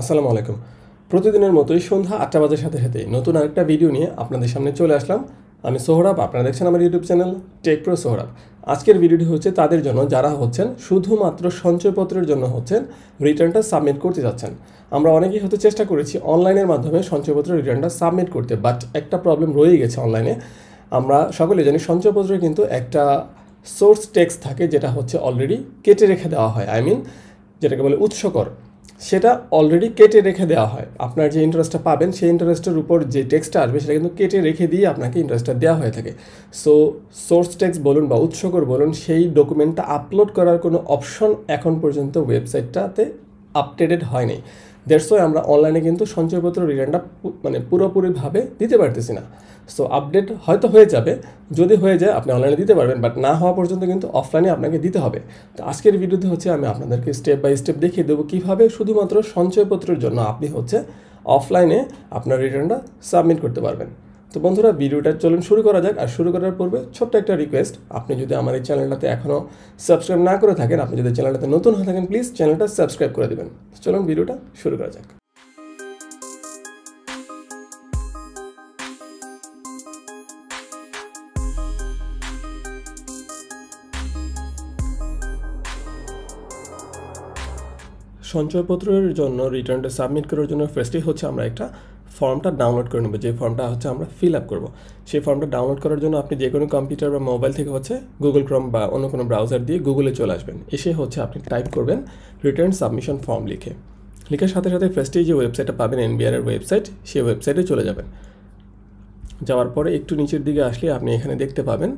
আসসালামু আলাইকুম প্রতিদিনের মতোই সন্ধ্যা আটটা বাজার সাথে সাথে নতুন আরেকটা ভিডিও নিয়ে আপনাদের সামনে চলে আসলাম আমি সোহরাব আপনারা দেখছেন আমার YouTube channel tech pro Sohrab আজকের ভিডিওটি হচ্ছে তাদের জন্য যারা হচ্ছেন শুধুমাত্র সঞ্চয়পত্রের জন্য হচ্ছেন রিটার্নটা সাবমিট করতে যাচ্ছেন আমরা অনেকেই হতে চেষ্টা করেছি অনলাইনের মাধ্যমে সঞ্চয়পত্র রিটার্নটা সাবমিট করতে বাট একটা প্রবলেম রয়ে গেছে অনলাইনে আমরা সকলে জানি সঞ্চয়পত্রে কিন্তু একটা সোর্স টেক্স থাকে যেটা হচ্ছে অলরেডি কেটে রেখে দেওয়া হয় আই মিন যেটাকে বলে উৎসকর সেটা অলরেডি কেটে রেখে দেওয়া হয় আপনার যে ইন্টারেস্টটা পাবেন সেই ইন্টারেস্টের উপর যে টেক্সটটা আসবে সেটা কিন্তু কেটে রেখে দিয়ে আপনাকে ইন্টারেস্টটা দেওয়া হয়ে থাকে সো সোর্স টেক্স বলুন বা উৎসকর বলুন সেই ডকুমেন্টটা আপলোড করার কোনো অপশন এখন পর্যন্ত ওয়েবসাইটটাতে আপডেটেড হয়নি দেড়শোই আমরা অনলাইনে কিন্তু সঞ্চয়পত্র রিটার্নটা মানে পুরোপুরিভাবে দিতে পারতেছি না সো আপডেট হয়তো হয়ে যাবে যদি হয়ে যায় আপনি অনলাইনে দিতে পারবেন বাট না হওয়া পর্যন্ত কিন্তু অফলাইনে আপনাকে দিতে হবে তো আজকের ভিডিওতে হচ্ছে আমি আপনাদেরকে স্টেপ বাই স্টেপ দেখিয়ে দেবো কীভাবে শুধুমাত্র সঞ্চয়পত্রের জন্য আপনি হচ্ছে অফলাইনে আপনার রিটার্নটা সাবমিট করতে পারবেন তো বন্ধুরা ভিডিওটা চলুন শুরু করা যাক আর শুরু করার পূর্বে ছোট্ট একটা রিকোয়েস্ট আপনি যদি আমার এই চ্যানেলটাতে এখনও সাবস্ক্রাইব না করে থাকেন আপনি যদি চ্যানেলটাতে নতুন হয়ে থাকেন প্লিজ চ্যানেলটা সাবস্ক্রাইব করে দেবেন চলুন ভিডিওটা শুরু করা যাক সঞ্চয়পত্রের জন্য রিটার্নটা সাবমিট করার জন্য ফার্স্টেই হচ্ছে আমরা একটা ফর্মটা ডাউনলোড করে নেবো যে ফর্মটা হচ্ছে আমরা ফিল আপ করবো সেই ফর্মটা ডাউনলোড করার জন্য আপনি যে কোনো কম্পিউটার বা মোবাইল থেকে হচ্ছে গুগল ক্রম বা অন্য কোনো ব্রাউজার দিয়ে গুগলে চলে আসবেন এসে হচ্ছে আপনি টাইপ করবেন রিটার্ন সাবমিশন ফর্ম লিখে লিখার সাথে সাথে ফার্স্টে যে ওয়েবসাইটটা পাবেন এনবিআরের ওয়েবসাইট সেই ওয়েবসাইটে চলে যাবেন যাওয়ার পরে একটু নিচের দিকে আসলে আপনি এখানে দেখতে পাবেন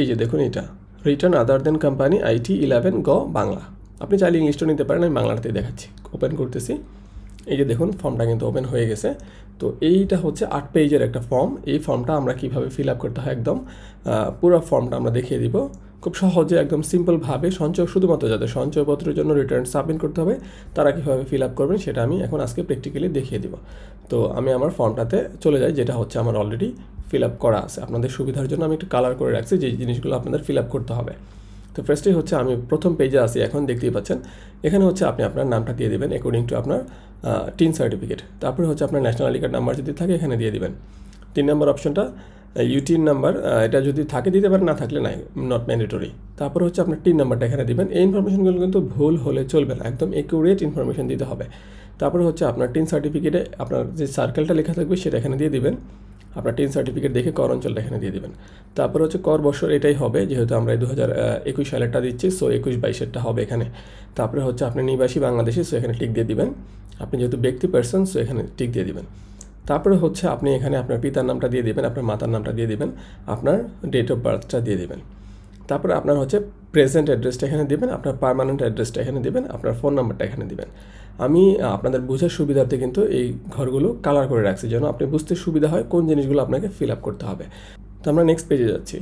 এই যে দেখুন এটা return other than company IT eleven গ বাংলা আপনি চাইলে ইংলিশটা নিতে পারেন আমি বাংলাটাতেই দেখাচ্ছি ওপেন করতেছি এই যে দেখুন ফর্মটা কিন্তু ওপেন হয়ে গেছে তো এইটা হচ্ছে আট পেজের একটা ফর্ম এই ফর্মটা আমরা কিভাবে ফিল আপ করতে হয় একদম পুরো ফর্মটা আমরা দেখিয়ে দিব খুব সহজে একদম সিম্পলভাবে সঞ্চয় শুধুমাত্র যাদের সঞ্চয়পত্রের জন্য রিটার্ন সাবমিট করতে হবে তারা কীভাবে ফিল আপ করবেন সেটা আমি এখন আজকে প্র্যাকটিক্যালি দেখিয়ে দিব তো আমি আমার ফর্মটাতে চলে যাই যেটা হচ্ছে আমার অলরেডি ফিল আপ করা আছে আপনাদের সুবিধার জন্য আমি একটু কালার করে রাখছি যে জিনিসগুলো আপনাদের ফিল আপ করতে হবে তো ফার্স্টে হচ্ছে আমি প্রথম পেজে আসি এখন দেখতেই পাচ্ছেন এখানে হচ্ছে আপনি আপনার নামটা দিয়ে দেবেন অ্যাকর্ডিং টু আপনার টিন সার্টিফিকেট তারপরে হচ্ছে আপনার ন্যাশনাল আইডি কার্ড নাম্বার যদি থাকে এখানে দিয়ে দেবেন তিন নম্বর অপশনটা ইউটিন নাম্বার এটা যদি থাকে দিতে পারেন না থাকলে নাই নট ম্যান্ডেটরি তারপরে হচ্ছে আপনার টিন নাম্বারটা এখানে দিবেন এই ইনফরমেশনগুলো কিন্তু ভুল হলে চলবে না একদম একুরেট ইনফরমেশন দিতে হবে তারপরে হচ্ছে আপনার টিন সার্টিফিকেটে আপনার যে সার্কেলটা লেখা থাকবে সেটা এখানে দিয়ে দিবেন আপনার টিন সার্টিফিকেট দেখে কর অঞ্চলটা এখানে দিয়ে দেবেন তারপরে হচ্ছে কর বছর এটাই হবে যেহেতু আমরা দু হাজার একুশ সালেরটা দিচ্ছি সো একুশ বাইশেরটা হবে এখানে তারপরে হচ্ছে আপনি নিবাসী বাংলাদেশি সো এখানে টিক দিয়ে দিবেন আপনি যেহেতু ব্যক্তি পার্সন সো এখানে টিক দিয়ে দিবেন তারপরে হচ্ছে আপনি এখানে আপনার পিতার নামটা দিয়ে দেবেন আপনার মাতার নামটা দিয়ে দেবেন আপনার ডেট অফ বার্থটা দিয়ে দেবেন তারপরে আপনার হচ্ছে প্রেজেন্ট অ্যাড্রেসটা এখানে দেবেন আপনার পারমানেন্ট অ্যাড্রেসটা এখানে দেবেন আপনার ফোন নাম্বারটা এখানে দেবেন আমি আপনাদের বোঝার সুবিধার্থে কিন্তু এই ঘরগুলো কালার করে রাখছি যেন আপনি বুঝতে সুবিধা হয় কোন জিনিসগুলো আপনাকে ফিল আপ করতে হবে তো আমরা নেক্সট পেজে যাচ্ছি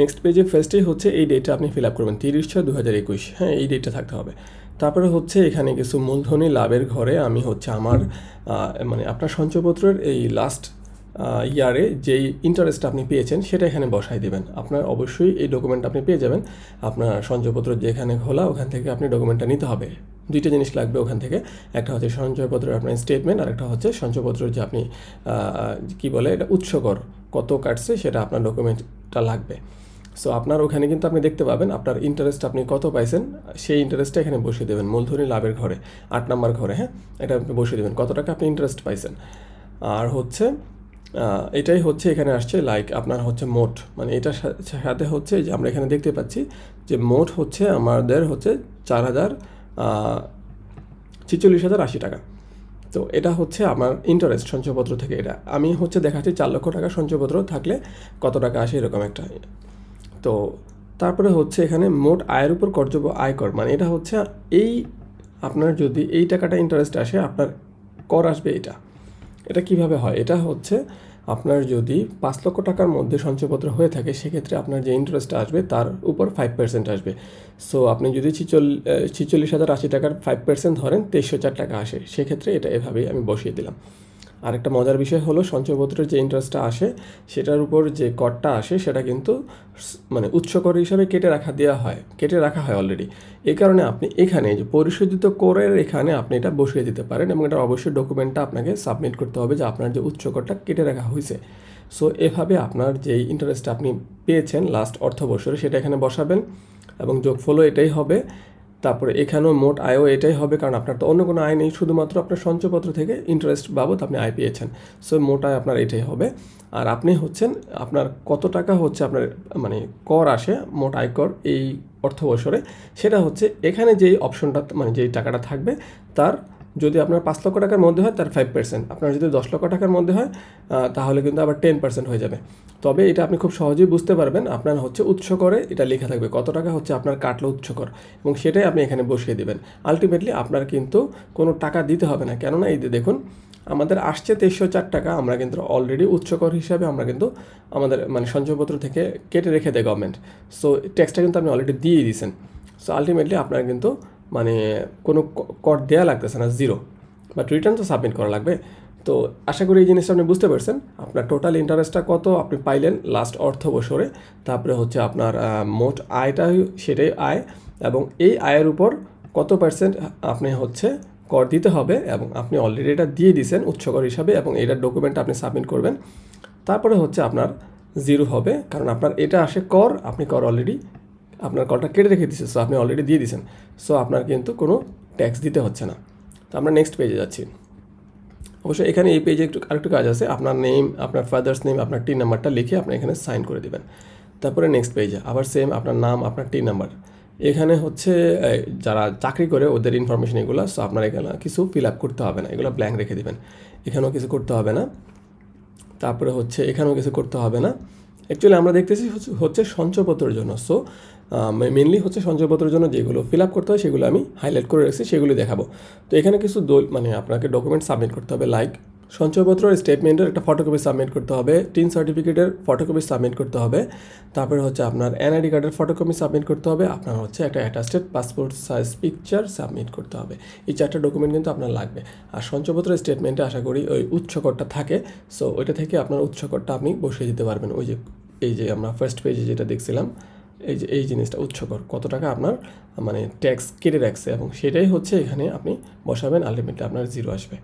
নেক্সট পেজে ফার্স্টে হচ্ছে এই ডেটটা আপনি ফিল আপ করবেন তিরিশ ছয় দু হাজার একুশ হ্যাঁ এই ডেটটা থাকতে হবে তারপরে হচ্ছে এখানে কিছু মূলধনী লাভের ঘরে আমি হচ্ছে আমার মানে আপনার সঞ্চয়পত্রের এই লাস্ট ইয়ারে যেই ইন্টারেস্ট আপনি পেয়েছেন সেটা এখানে বসাই দেবেন আপনার অবশ্যই এই ডকুমেন্ট আপনি পেয়ে যাবেন আপনার সঞ্চয়পত্র যেখানে খোলা ওখান থেকে আপনি ডকুমেন্টটা নিতে হবে দুইটা জিনিস লাগবে ওখান থেকে একটা হচ্ছে সঞ্চয়পত্রের আপনার স্টেটমেন্ট আর একটা হচ্ছে সঞ্চয়পত্রের যে আপনি কি বলে এটা উৎসকর কত কাটছে সেটা আপনার ডকুমেন্টটা লাগবে সো আপনার ওখানে কিন্তু আপনি দেখতে পাবেন আপনার ইন্টারেস্ট আপনি কত পাইছেন সেই ইন্টারেস্টটা এখানে বসিয়ে দেবেন মূলধনী লাভের ঘরে আট নাম্বার ঘরে হ্যাঁ এটা আপনি বসিয়ে দেবেন কত টাকা আপনি ইন্টারেস্ট পাইছেন আর হচ্ছে এটাই হচ্ছে এখানে আসছে লাইক আপনার হচ্ছে মোট মানে এটার সাথে হচ্ছে যে আমরা এখানে দেখতে পাচ্ছি যে মোট হচ্ছে আমাদের হচ্ছে চার হাজার ছিচল্লিশ হাজার আশি টাকা তো এটা হচ্ছে আমার ইন্টারেস্ট সঞ্চয়পত্র থেকে এটা আমি হচ্ছে দেখাচ্ছি চার লক্ষ টাকা সঞ্চয়পত্র থাকলে কত টাকা আসে এরকম একটা তো তারপরে হচ্ছে এখানে মোট আয়ের উপর কর্য আয়কর মানে এটা হচ্ছে এই আপনার যদি এই টাকাটা ইন্টারেস্ট আসে আপনার কর আসবে এটা এটা কিভাবে হয় এটা হচ্ছে আপনার যদি পাঁচ লক্ষ টাকার মধ্যে সঞ্চয়পত্র হয়ে থাকে সেক্ষেত্রে আপনার যে ইন্টারেস্ট আসবে তার উপর ফাইভ পার্সেন্ট আসবে সো আপনি যদি ছিচল্লিশ হাজার আশি টাকার ফাইভ পার্সেন্ট ধরেন তেইশশো চার টাকা আসে সেক্ষেত্রে এটা এভাবেই আমি বসিয়ে দিলাম আর একটা মজার বিষয় হলো সঞ্চয়পত্রের যে ইন্টারেস্টটা আসে সেটার উপর যে করটা আসে সেটা কিন্তু মানে উৎস কর হিসাবে কেটে রাখা দেওয়া হয় কেটে রাখা হয় অলরেডি এই কারণে আপনি এখানে যে পরিশোধিত করের এখানে আপনি এটা বসিয়ে দিতে পারেন এবং এটা অবশ্যই ডকুমেন্টটা আপনাকে সাবমিট করতে হবে যে আপনার যে উচ্চ করটা কেটে রাখা হয়েছে সো এভাবে আপনার যে ইন্টারেস্টটা আপনি পেয়েছেন লাস্ট অর্থ বছরে সেটা এখানে বসাবেন এবং যোগফলও এটাই হবে তারপরে এখানেও মোট আয়ও এটাই হবে কারণ আপনার তো অন্য কোনো আয় নেই শুধুমাত্র আপনার সঞ্চয়পত্র থেকে ইন্টারেস্ট বাবদ আপনি আয় পেয়েছেন সো মোট আয় আপনার এটাই হবে আর আপনি হচ্ছেন আপনার কত টাকা হচ্ছে আপনার মানে কর আসে মোট আয় কর এই অর্থবছরে সেটা হচ্ছে এখানে যেই অপশনটা মানে যেই টাকাটা থাকবে তার যদি আপনার পাঁচ লক্ষ টাকার মধ্যে হয় তার ফাইভ পার্সেন্ট আপনার যদি দশ লক্ষ টাকার মধ্যে হয় তাহলে কিন্তু আবার টেন পার্সেন্ট হয়ে যাবে তবে এটা আপনি খুব সহজেই বুঝতে পারবেন আপনার হচ্ছে উৎস করে এটা লেখা থাকবে কত টাকা হচ্ছে আপনার কাটলো উৎস কর এবং সেটাই আপনি এখানে বসিয়ে দেবেন আলটিমেটলি আপনার কিন্তু কোনো টাকা দিতে হবে না কেননা এই দেখুন আমাদের আসছে তেইশশো চার টাকা আমরা কিন্তু অলরেডি উৎসকর হিসাবে আমরা কিন্তু আমাদের মানে সঞ্চয়পত্র থেকে কেটে রেখে দেয় গভর্নমেন্ট সো ট্যাক্সটা কিন্তু আপনি অলরেডি দিয়ে দিয়েছেন সো আলটিমেটলি আপনার কিন্তু মানে কোনো কর দেওয়া লাগতেছে না জিরো বাট রিটার্ন তো সাবমিট করা লাগবে তো আশা করি এই জিনিসটা আপনি বুঝতে পারছেন আপনার টোটাল ইন্টারেস্টটা কত আপনি পাইলেন লাস্ট অর্থ বছরে তারপরে হচ্ছে আপনার মোট আয়টা সেটাই আয় এবং এই আয়ের উপর কত পার্সেন্ট আপনি হচ্ছে কর দিতে হবে এবং আপনি অলরেডি এটা দিয়ে দিয়েছেন উৎসকর হিসাবে এবং এটার ডকুমেন্ট আপনি সাবমিট করবেন তারপরে হচ্ছে আপনার জিরো হবে কারণ আপনার এটা আসে কর আপনি কর অলরেডি আপনার কলটা কেটে রেখে দিচ্ছে সো আপনি অলরেডি দিয়ে দিয়েছেন সো আপনার কিন্তু কোনো ট্যাক্স দিতে হচ্ছে না তো আমরা নেক্সট পেজে যাচ্ছি অবশ্যই এখানে এই পেজে একটু আরেকটু কাজ আছে আপনার নেম আপনার ফাদার্স নেম আপনার টি নাম্বারটা লিখে আপনি এখানে সাইন করে দেবেন তারপরে নেক্সট পেজে আবার সেম আপনার নাম আপনার টি নাম্বার এখানে হচ্ছে যারা চাকরি করে ওদের ইনফরমেশন এগুলো সো আপনার এখানে কিছু ফিল আপ করতে হবে না এগুলো ব্ল্যাঙ্ক রেখে দেবেন এখানেও কিছু করতে হবে না তারপরে হচ্ছে এখানেও কিছু করতে হবে না অ্যাকচুয়ালি আমরা দেখতেছি হচ্ছে সঞ্চয়পত্রের জন্য সো মেনলি হচ্ছে সঞ্চয়পত্রের জন্য যেগুলো ফিল আপ করতে হয় সেগুলো আমি হাইলাইট করে রাখছি সেগুলো দেখাবো তো এখানে কিছু দোল মানে আপনাকে ডকুমেন্ট সাবমিট করতে হবে লাইক সঞ্চয়পত্র স্টেটমেন্টের একটা ফটোকপি সাবমিট করতে হবে টিন সার্টিফিকেটের ফটোকপি সাবমিট করতে হবে তারপরে হচ্ছে আপনার এনআইডি কার্ডের ফটোকপি সাবমিট করতে হবে আপনার হচ্ছে একটা attested passport size picture submit করতে হবে এই চারটা ডকুমেন্ট কিন্তু আপনার লাগবে আর সঞ্চয়পত্র স্টেটমেন্টে আশা করি ওই উৎসকরটা থাকে সো ওইটা থেকে আপনার উৎসকরটা আপনি বসিয়ে দিতে পারবেন ওই যে এই যে আমরা ফার্স্ট পেজে যেটা দেখছিলাম এই যে এই জিনিসটা উচ্চকর কত টাকা আপনার মানে ট্যাক্স কেটে রাখছে এবং সেটাই হচ্ছে এখানে আপনি বসাবেন আলটিমেটলি আপনার জিরো আসবে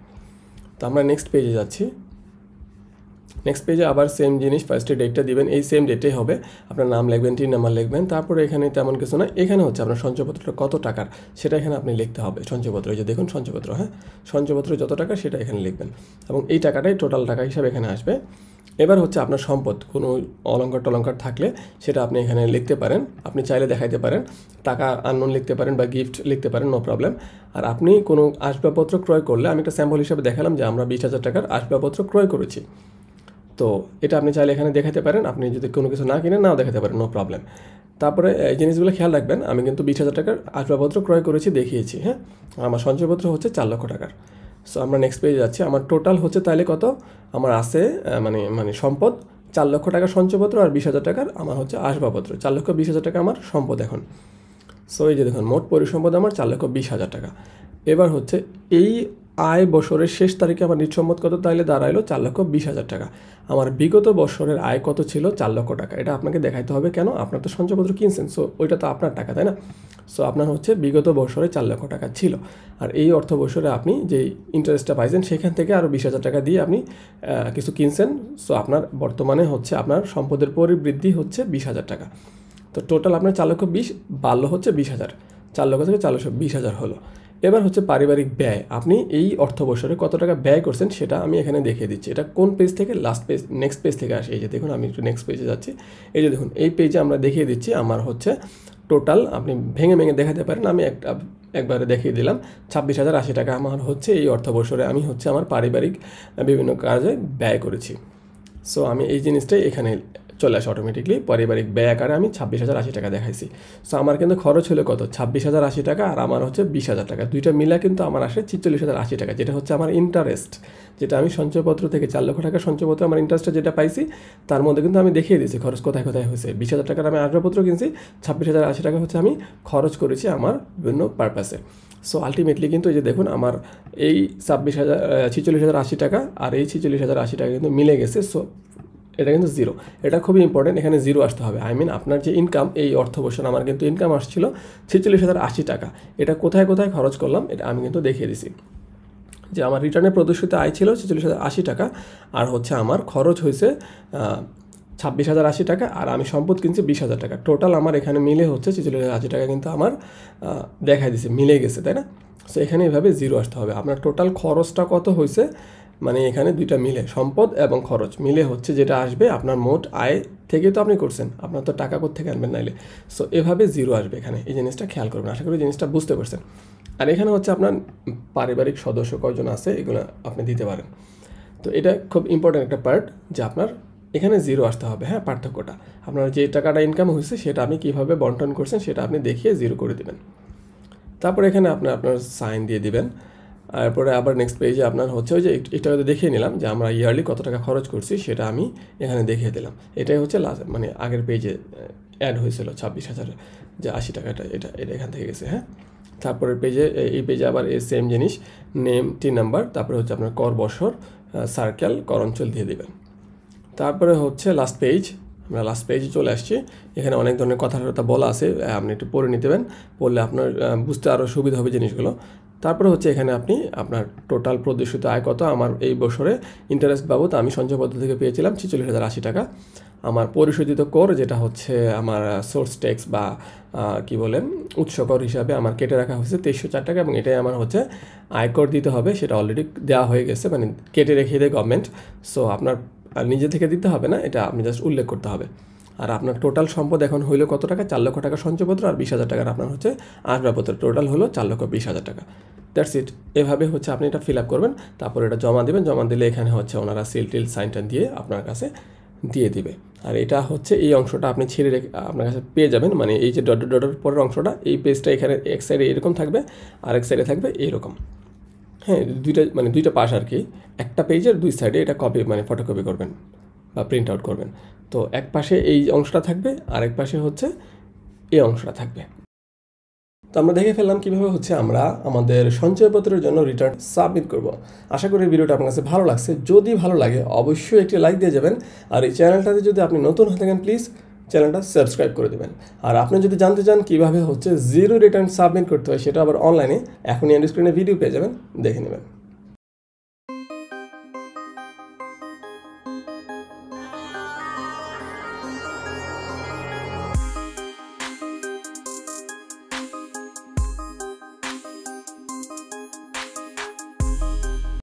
তো আমরা নেক্সট পেজে যাচ্ছি নেক্সট পেজে আবার সেম জিনিস ফার্স্টে ডেটটা দিবেন এই সেম ডেটে হবে আপনার নাম লিখবেন টিন নাম্বার লিখবেন তারপরে এখানে তেমন কিছু না এখানে হচ্ছে আপনার সঞ্চয়পত্রটা কত টাকার সেটা এখানে আপনি লিখতে হবে সঞ্চয়পত্র এই যে দেখুন সঞ্চয়পত্র হ্যাঁ সঞ্চয়পত্র যত টাকা সেটা এখানে লিখবেন এবং এই টাকাটাই টোটাল টাকা হিসাবে এখানে আসবে এবার হচ্ছে আপনার সম্পদ কোনো অলঙ্কার টলঙ্কার থাকলে সেটা আপনি এখানে লিখতে পারেন আপনি চাইলে দেখাইতে পারেন টাকা আননোন লিখতে পারেন বা গিফট লিখতে পারেন নো প্রবলেম আর আপনি কোনো আসবাবপত্র ক্রয় করলে আমি একটা স্যাম্পল হিসাবে দেখালাম যে আমরা বিশ হাজার টাকার আসবাবপত্র ক্রয় করেছি তো এটা আপনি চাইলে এখানে দেখাতে পারেন আপনি যদি কোনো কিছু না কিনে নাও দেখাতে পারেন নো প্রবলেম তারপরে এই জিনিসগুলো খেয়াল রাখবেন আমি কিন্তু বিশ হাজার টাকার আসবাবপত্র ক্রয় করেছি দেখিয়েছি হ্যাঁ আমার সঞ্চয়পত্র হচ্ছে চার লক্ষ টাকার সো আমরা নেক্সট পেজে যাচ্ছি আমার টোটাল হচ্ছে তাহলে কত আমার আছে মানে মানে সম্পদ চার লক্ষ টাকার সঞ্চয়পত্র আর বিশ হাজার টাকার আমার হচ্ছে আসবাবপত্র চার লক্ষ বিশ হাজার টাকা আমার সম্পদ এখন সো এই যে দেখুন মোট পরিসম্পদ আমার চার লক্ষ বিশ হাজার টাকা এবার হচ্ছে এই আয় বছরের শেষ তারিখে আমার নিঃসম্মত কত তাহলে দাঁড়াইলো চার লক্ষ বিশ হাজার টাকা আমার বিগত বছরের আয় কত ছিল চার লক্ষ টাকা এটা আপনাকে দেখাইতে হবে কেন আপনার তো সঞ্চয়পত্র কিনছেন সো ওইটা তো আপনার টাকা তাই না সো আপনার হচ্ছে বিগত বছরে চার লক্ষ টাকা ছিল আর এই অর্থ বছরে আপনি যে ইন্টারেস্টটা পাইছেন সেখান থেকে আরও বিশ হাজার টাকা দিয়ে আপনি কিছু কিনছেন সো আপনার বর্তমানে হচ্ছে আপনার সম্পদের পরিবৃদ্ধি হচ্ছে বিশ হাজার টাকা তো টোটাল আপনার চার লক্ষ বিশ বাড়লো হচ্ছে বিশ হাজার চার লক্ষ থেকে চার লক্ষ বিশ হাজার হলো এবার হচ্ছে পারিবারিক ব্যয় আপনি এই অর্থ বছরে কত টাকা ব্যয় করছেন সেটা আমি এখানে দেখিয়ে দিচ্ছি এটা কোন পেজ থেকে লাস্ট পেজ নেক্সট পেজ থেকে আসে এই যে দেখুন আমি একটু নেক্সট পেজে যাচ্ছি এই যে দেখুন এই পেজে আমরা দেখিয়ে দিচ্ছি আমার হচ্ছে টোটাল আপনি ভেঙে ভেঙে দেখাতে পারেন আমি একটা একবারে দেখিয়ে দিলাম ছাব্বিশ হাজার আশি টাকা আমার হচ্ছে এই অর্থ বছরে আমি হচ্ছে আমার পারিবারিক বিভিন্ন কাজে ব্যয় করেছি সো আমি এই জিনিসটাই এখানে চলে আসে অটোমেটিকলি পারিবারিক ব্যয় আকারে আমি ছাব্বিশ হাজার আশি টাকা দেখাইছি সো আমার কিন্তু খরচ হলো কত ছাব্বিশ হাজার আশি টাকা আর আমার হচ্ছে বিশ হাজার টাকা দুইটা মিলা কিন্তু আমার আসে ছিচল্লিশ হাজার আশি টাকা যেটা হচ্ছে আমার ইন্টারেস্ট যেটা আমি সঞ্চয়পত্র থেকে চার লক্ষ টাকা সঞ্চয়পত্র আমার ইন্টারেস্টটা যেটা পাইছি তার মধ্যে কিন্তু আমি দেখিয়ে দিয়েছি খরচ কোথায় কোথায় হয়েছে বিশ হাজার টাকার আমি আসবাবপত্র কিনছি ছাব্বিশ হাজার আশি টাকা হচ্ছে আমি খরচ করেছি আমার বিভিন্ন পারপাসে সো আলটিমেটলি কিন্তু এই যে দেখুন আমার এই ছাব্বিশ হাজার ছিচল্লিশ হাজার আশি টাকা আর এই ছিচল্লিশ হাজার আশি টাকা কিন্তু মিলে গেছে সো এটা কিন্তু জিরো এটা খুবই ইম্পর্টেন্ট এখানে জিরো আসতে হবে আই মিন আপনার যে ইনকাম এই অর্থ বসন আমার কিন্তু ইনকাম আসছিল ছেচল্লিশ হাজার আশি টাকা এটা কোথায় কোথায় খরচ করলাম এটা আমি কিন্তু দেখিয়ে দিছি যে আমার রিটার্নে প্রদর্শিত আয় ছিল ছেচল্লিশ হাজার আশি টাকা আর হচ্ছে আমার খরচ হয়েছে ছাব্বিশ হাজার আশি টাকা আর আমি সম্পদ কিনছি বিশ হাজার টাকা টোটাল আমার এখানে মিলে হচ্ছে ছেচল্লিশ হাজার আশি টাকা কিন্তু আমার দেখাই দিছে মিলে গেছে তাই না সো এখানে এভাবে জিরো আসতে হবে আপনার টোটাল খরচটা কত হয়েছে মানে এখানে দুইটা মিলে সম্পদ এবং খরচ মিলে হচ্ছে যেটা আসবে আপনার মোট আয় থেকে তো আপনি করছেন আপনার তো টাকা করতে আনবেন নাইলে সো এভাবে জিরো আসবে এখানে এই জিনিসটা খেয়াল করবেন আশা করি জিনিসটা বুঝতে পারছেন আর এখানে হচ্ছে আপনার পারিবারিক সদস্য কয়জন আছে এগুলো আপনি দিতে পারেন তো এটা খুব ইম্পর্ট্যান্ট একটা পার্ট যে আপনার এখানে জিরো আসতে হবে হ্যাঁ পার্থক্যটা আপনার যে টাকাটা ইনকাম হয়েছে সেটা আপনি কীভাবে বন্টন করছেন সেটা আপনি দেখিয়ে জিরো করে দেবেন তারপর এখানে আপনি আপনার সাইন দিয়ে দিবেন তারপরে আবার নেক্সট পেজে আপনার হচ্ছে ওই যে এটা দেখিয়ে নিলাম যে আমরা ইয়ারলি কত টাকা খরচ করছি সেটা আমি এখানে দেখিয়ে দিলাম এটাই হচ্ছে লাস্ট মানে আগের পেজে অ্যাড হয়েছিল ছাব্বিশ হাজার যে আশি টাকাটা এটা এটা এখান থেকে গেছে হ্যাঁ তারপরের পেজে এই পেজে আবার এই সেম জিনিস নেম টি নাম্বার তারপরে হচ্ছে আপনার কর বছর সার্কেল কর অঞ্চল দিয়ে দেবেন তারপরে হচ্ছে লাস্ট পেজ আমরা লাস্ট পেজে চলে আসছি এখানে অনেক ধরনের কথাবার্তা বলা আছে আপনি একটু পড়ে নিতে পারেন পড়লে আপনার বুঝতে আরও সুবিধা হবে জিনিসগুলো তারপরে হচ্ছে এখানে আপনি আপনার টোটাল প্রদর্শিত আয় কত আমার এই বছরে ইন্টারেস্ট বাবদ আমি সঞ্চয়পত্র থেকে পেয়েছিলাম ছেচল্লিশ হাজার আশি টাকা আমার পরিশোধিত কর যেটা হচ্ছে আমার সোর্স ট্যাক্স বা কি বলে উৎসকর হিসাবে আমার কেটে রাখা হয়েছে তেইশশো চার টাকা এবং এটাই আমার হচ্ছে আয়কর দিতে হবে সেটা অলরেডি দেওয়া হয়ে গেছে মানে কেটে রেখে দেয় গভর্নমেন্ট সো আপনার নিজে থেকে দিতে হবে না এটা আপনি জাস্ট উল্লেখ করতে হবে আর আপনার টোটাল সম্পদ এখন হইল কত টাকা চার লক্ষ টাকা সঞ্চয়পত্র আর বিশ হাজার টাকার আপনার হচ্ছে আসবাবপত্র টোটাল হলো চার লক্ষ বিশ হাজার টাকা দ্যাটস ইট এভাবে হচ্ছে আপনি এটা ফিল আপ করবেন তারপর এটা জমা দেবেন জমা দিলে এখানে হচ্ছে ওনারা সিল টিল সাইনটা দিয়ে আপনার কাছে দিয়ে দিবে আর এটা হচ্ছে এই অংশটা আপনি ছেড়ে রেখে আপনার কাছে পেয়ে যাবেন মানে এই যে ডট ডটের পরের অংশটা এই পেজটা এখানে এক সাইডে এরকম থাকবে আর এক সাইডে থাকবে এরকম হ্যাঁ দুইটা মানে দুইটা পাশ আর কি একটা পেজের দুই সাইডে এটা কপি মানে ফটোকপি করবেন প্রিন্ট আউট করবেন তো এক পাশে এই অংশটা থাকবে আর এক পাশে হচ্ছে এই অংশটা থাকবে তো আমরা দেখে ফেললাম কীভাবে হচ্ছে আমরা আমাদের সঞ্চয়পত্রের জন্য রিটার্ন সাবমিট করব আশা করি ভিডিওটা আপনার কাছে ভালো লাগছে যদি ভালো লাগে অবশ্যই একটি লাইক দিয়ে যাবেন আর এই চ্যানেলটাতে যদি আপনি নতুন হয়ে থাকেন প্লিজ চ্যানেলটা সাবস্ক্রাইব করে দেবেন আর আপনি যদি জানতে চান কীভাবে হচ্ছে জিরো রিটার্ন সাবমিট করতে হয় সেটা আবার অনলাইনে এখনই অ্যান্ড স্ক্রিনে ভিডিও পেয়ে যাবেন দেখে নেবেন